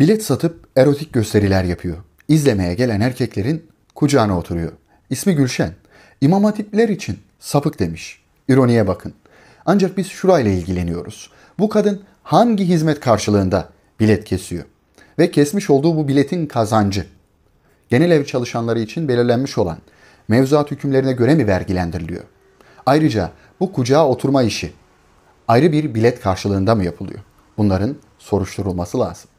Bilet satıp erotik gösteriler yapıyor. İzlemeye gelen erkeklerin kucağına oturuyor. İsmi Gülşen. İmam hatipler için sapık demiş. İroniye bakın. Ancak biz şurayla ilgileniyoruz. Bu kadın hangi hizmet karşılığında bilet kesiyor? Ve kesmiş olduğu bu biletin kazancı genel ev çalışanları için belirlenmiş olan mevzuat hükümlerine göre mi vergilendiriliyor? Ayrıca bu kucağa oturma işi ayrı bir bilet karşılığında mı yapılıyor? Bunların soruşturulması lazım.